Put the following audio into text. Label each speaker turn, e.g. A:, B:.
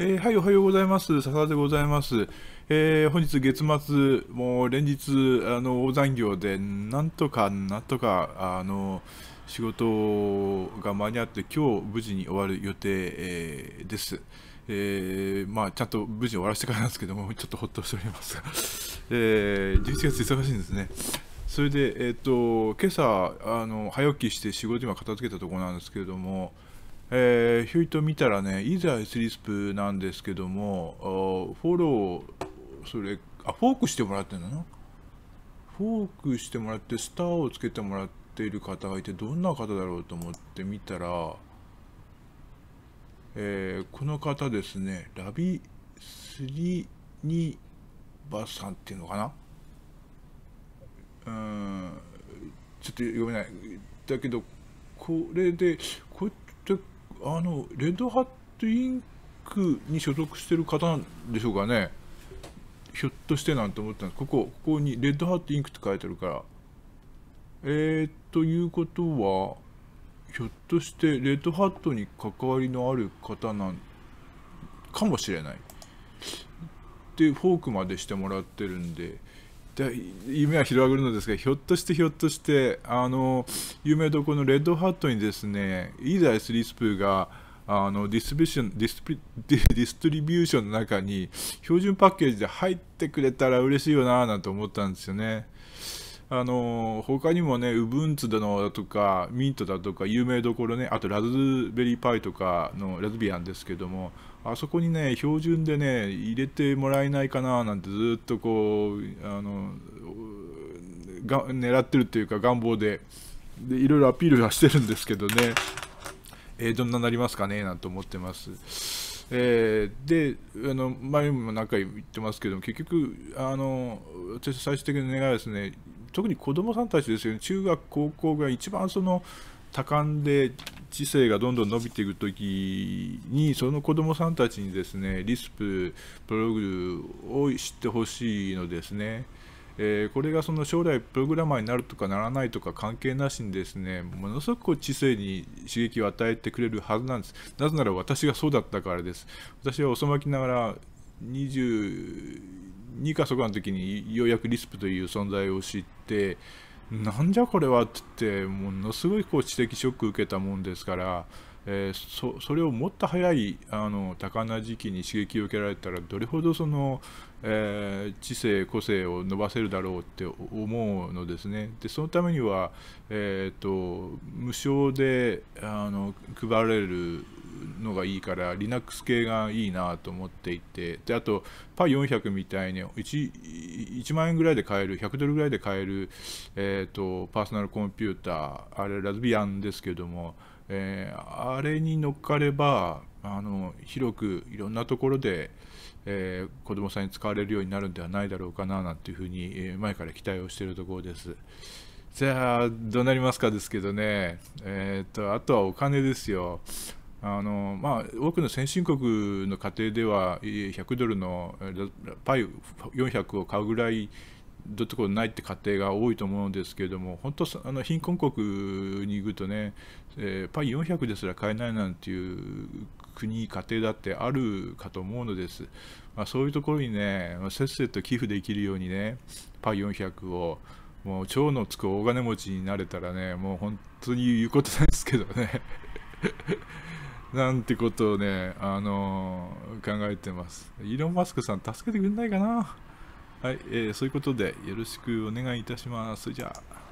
A: えー、はい、おはようございます。笹でございます。えー、本日月末、もう連日、あの、大残業で、なんとか、なんとか、あの、仕事が間に合って、今日無事に終わる予定、えー、です。えー、まあ、ちゃんと無事終わらせてからなんですけども、ちょっとほっとしておりますが、えー、11月忙しいんですね。それで、えっ、ー、と、今朝、あの、早起きして仕事今片付けたところなんですけれども、えー、ひょいと見たらね、イザスリスプなんですけども、フォロー、それ、あ、フォークしてもらってるのな。フォークしてもらって、スターをつけてもらっている方がいて、どんな方だろうと思って見たら、えー、この方ですね、ラビスリニバさんっていうのかな。うん、ちょっと読めない。だけど、これで、こっあのレッドハットインクに所属してる方でしょうかねひょっとしてなんて思ったんですここここにレッドハットインクって書いてあるからえー、ということはひょっとしてレッドハットに関わりのある方なんかもしれないでフォークまでしてもらってるんでで夢は広がるのですがひょっとしてひょっとしてあの有名どころのレッドハットにですねイーザイスリスプーがあのディスビューションディスディストリビューションの中に標準パッケージで入ってくれたら嬉しいよななんて思ったんですよね。あの他にもね、ウブンツだのだとか、ミントだとか、有名どころね、あとラズベリーパイとかのラズビアンですけども、あそこにね、標準でね、入れてもらえないかななんてずっとこう、あのが狙ってるというか、願望でで、いろいろアピールはしてるんですけどね、えー、どんななりますかねなんて思ってます。えー、であの前も何回言ってますけども結局あの最終的な願いはですね特に子どもさんたちですよね、中学、高校が一番その多感で知性がどんどん伸びていくときに、その子どもさんたちにですね、リスプ、プログを知ってほしいのですね。えー、これがその将来プログラマーになるとかならないとか関係なしにですねものすごく知性に刺激を与えてくれるはずなんですなぜなら私がそうだったからです私は遅まきながら2かそこの時にようやくリスプという存在を知ってなんじゃこれはって言ってものすごいこう知的ショック受けたもんですから。えー、そそれをもっと早いあの高な時期に刺激を受けられたらどれほどその、えー、知性個性を伸ばせるだろうって思うのですねでそのためには、えーと、無償であの配られるのがいいから Linux 系がいいなと思っていてであと p y 4 0 0みたいに 1, 1万円ぐらいで買える100ドルぐらいで買える、えーとパーソナルコンピューターあれラズビアンですけどもえー、あれに乗っかればあの広くいろんなところで、えー、子どもさんに使われるようになるんではないだろうかななんていうふうに、え前から期待をしているところです。じゃあどうなりますかですけどね、えーとあとはお金ですよ。あのまあ、多くの先進国の家庭では100ドルのパイ400を買うぐらいどところないって家庭が多いと思うんですけれども、本当、あの貧困国に行くとね、えー、パン400ですら買えないなんていう国、家庭だってあるかと思うのです。まあ、そういうところにね、せっせと寄付できるようにね、パン400を、もう蝶のつく大金持ちになれたらね、もう本当に言うことないですけどね。なんてことをね、あのー、考えてます。イーロン・マスクさん、助けてくれないかなはい、えー、そういうことでよろしくお願いいたします。じゃあ。